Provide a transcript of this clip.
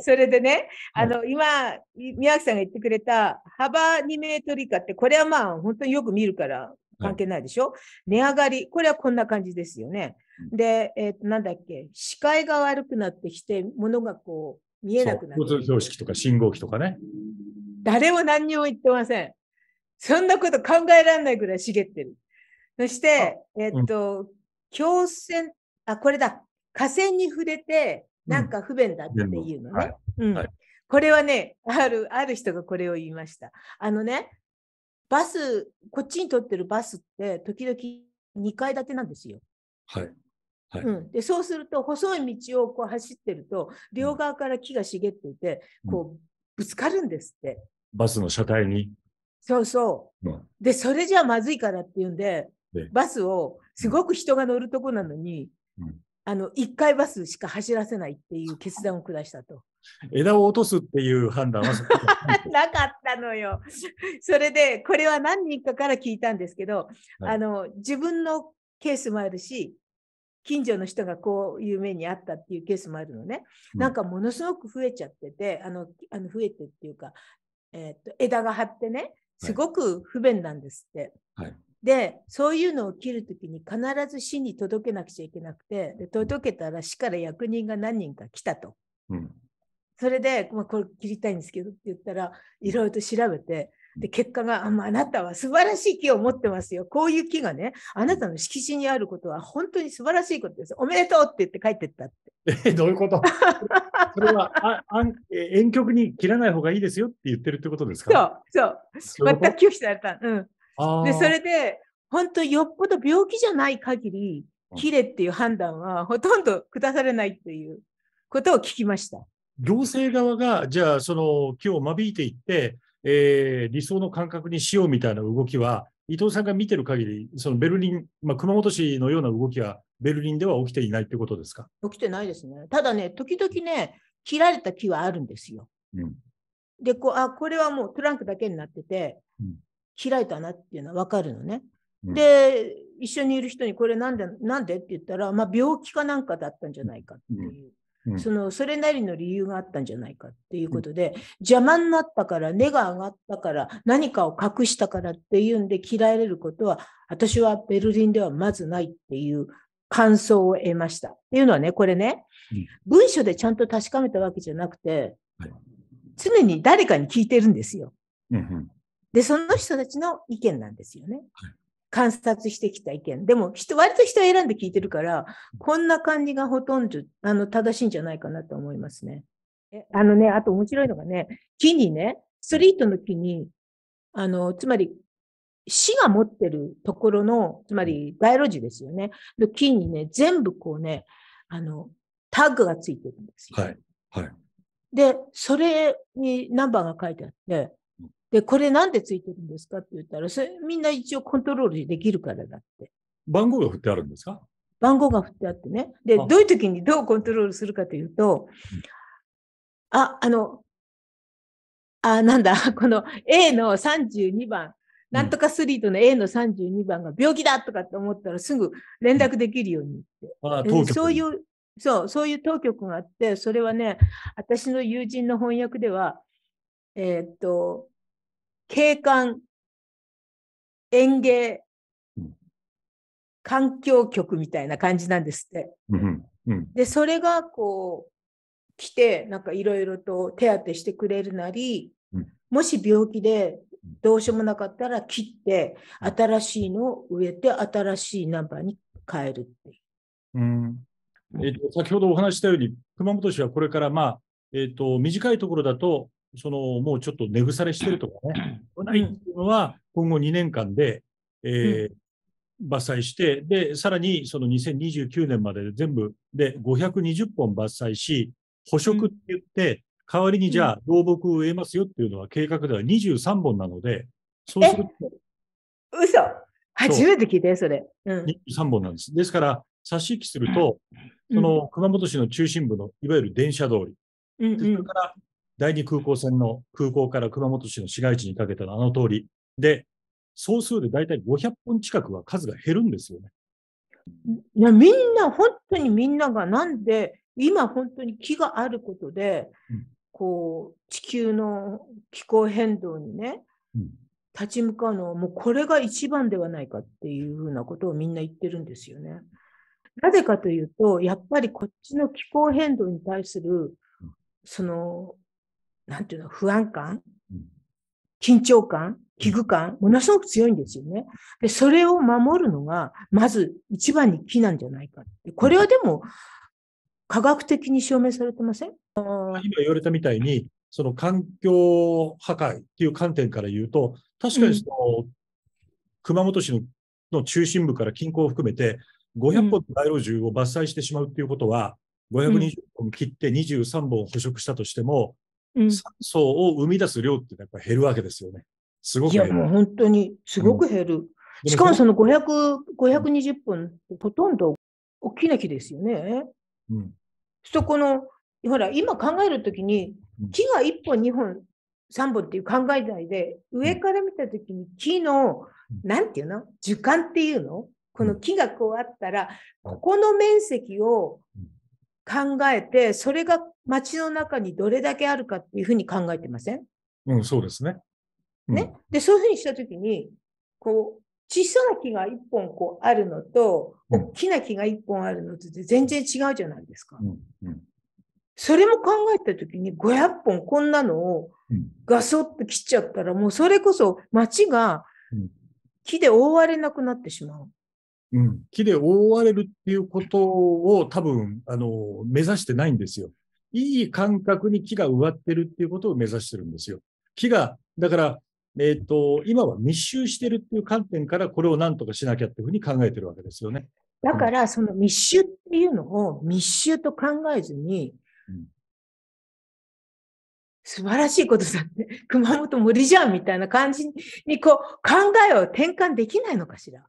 それでね、あの、今、宮脇さんが言ってくれた幅2メートル以下って、これはまあ本当によく見るから関係ないでしょ、値上がり、これはこんな感じですよね。で、えっ、ー、と、なんだっけ、視界が悪くなってきて、ものがこう、見えなくなる。交通標識とか信号機とかね。誰も何にも言ってません。そんなこと考えられないぐらい茂ってる。そして、えっ、ー、と、うん、強線、あ、これだ。河川に触れて、なんか不便だっていうのね。これはねある、ある人がこれを言いました。あのね、バス、こっちに取ってるバスって、時々2階建てなんですよ。はい。はい、うん、でそうすると、細い道をこう走ってると、両側から木が茂っていて、うん、こう、ぶつかるんですって。バスの車体に。そうそう。うん、で、それじゃまずいからっていうんで、バスを、すごく人が乗るとこなのに、あの1回バスしか走らせないっていう決断を下したと。枝を落とすっていう判断は なかったのよ。それでこれは何人かから聞いたんですけど、はい、あの自分のケースもあるし近所の人がこういう目にあったっていうケースもあるのね、うん、なんかものすごく増えちゃっててあのあの増えてっていうか、えー、っと枝が張ってねすごく不便なんですって。はい、で、そういうのを切るときに必ず市に届けなくちゃいけなくて、で届けたら市から役人が何人か来たと。うん、それで、まあ、これ切りたいんですけどって言ったら、いろいろと調べて、で、結果が、あまあ、あなたは素晴らしい木を持ってますよ。こういう木がね、あなたの敷地にあることは本当に素晴らしいことです。おめでとうって言って帰ってったって。え、どういうこと それはああん遠曲に切らない方がいいですよって言ってるってことですかそう、そう。全く拒否された。うん。で、それで、本当よっぽど病気じゃない限り、切れっていう判断はほとんど下されないということを聞きました。行政側が、じゃあ、その木を間引いていって、えー、理想の感覚にしようみたいな動きは、伊藤さんが見てる限り、そのベルリン、まあ、熊本市のような動きは、ベルリンでは起きていないってことですか起きてないですね。ただね、時々ね、切られた木はあるんですよ。うん、でこうあ、これはもうトランクだけになってて、うん、開いたなっていうのは分かるのね。で、一緒にいる人にこれなんでなんでって言ったら、まあ、病気かなんかだったんじゃないかっていう。そのそれなりの理由があったんじゃないかっていうことで、邪魔になったから根が上がったから何かを隠したからっていうんで嫌いれることは私はベルリンではまずないっていう感想を得ました。っていうのはねこれね、文書でちゃんと確かめたわけじゃなくて、常に誰かに聞いてるんですよ。うんで、その人たちの意見なんですよね。はい観察してきた意見。でも人、割と人を選んで聞いてるから、こんな感じがほとんどあの正しいんじゃないかなと思いますね。あのね、あと面白いのがね、木にね、ストリートの木に、あの、つまり、市が持ってるところの、つまり街路樹ですよね。の木にね、全部こうね、あの、タッグがついてるんですよ。はい。はい。で、それにナンバーが書いてあって、で、これなんでついてるんですかって言ったら、それみんな一応コントロールできるからだって。番号が振ってあるんですか番号が振ってあってね。で、どういう時にどうコントロールするかというと、あ、あの、あ、なんだ、この A の32番、なんとかスリートの A の32番が病気だとかって思ったらすぐ連絡できるようにって。うん、そういう、そう、そういう当局があって、それはね、私の友人の翻訳では、えー、っと、景観、園芸、環境局みたいな感じなんですって。で、それがこう、来て、なんかいろいろと手当てしてくれるなり、もし病気でどうしようもなかったら切って、新しいのを植えて、新しいナンバーに変えるっていう。うんえっと、先ほどお話したように、熊本市はこれから、まあえっと短いところだとそのもうちょっと根腐れしてるとかね、ないっていうのは、今後2年間で、えー、伐採して、で、さらにその2029年まで全部で520本伐採し、捕食って言って、代わりにじゃあ老木を植えますよっていうのは計画では23本なので、そうすると。嘘初めて聞いたよ、それ。うん、23本なんです。ですから、差し引きすると、その熊本市の中心部のいわゆる電車通り、うんうん、それから第二空港線の空港から熊本市の市街地にかけてのあの通りで、総数で大体500本近くは数が減るんですよね。いやみんな、本当にみんながなんで、今本当に木があることで、うん、こう、地球の気候変動にね、うん、立ち向かうのはもうこれが一番ではないかっていうふうなことをみんな言ってるんですよね。なぜかというと、やっぱりこっちの気候変動に対する、そのなんていうの、不安感、緊張感、危惧感、ものすごく強いんですよね。で、それを守るのが、まず一番に木なんじゃないか。これはでも、科学的に証明されてません今言われたみたいに、その環境破壊っていう観点から言うと、確かにその、うん、熊本市の中心部から近郊を含めて、500本の街路樹を伐採してしまうっていうことは、うん、520本切って23本捕食したとしても、酸素を生み出す量ってやっぱ減るわけですよね。すごく減る。いや、もう本当にすごく減る。うん、しかもその500、520分、ほとんど大きな木ですよね。うん。そこの、ほら、今考えるときに、木が1本、2本、3本っていう考えないで、上から見たときに木の、なんていうの樹幹っていうのこの木がこうあったら、ここの面積を考えて、それが街の中にどれだけあるかっていうふうに考えてませんうん、そうですね。うん、ね。で、そういうふうにしたときに、こう、小さな木が一本こうあるのと、大きな木が一本あるのと全然違うじゃないですか。うんそれも考えたときに500本こんなのをガソッと切っちゃったら、もうそれこそ街が木で覆われなくなってしまう。うん、木で覆われるっていうことを多分、あの、目指してないんですよ。いい感覚に木が植わってるっていうことを目指してるんですよ。木が、だから、えっ、ー、と、今は密集してるっていう観点からこれを何とかしなきゃっていうふうに考えてるわけですよね。だから、その密集っていうのを密集と考えずに、うん、素晴らしいことだって、熊本森じゃんみたいな感じに、こう、考えを転換できないのかしら。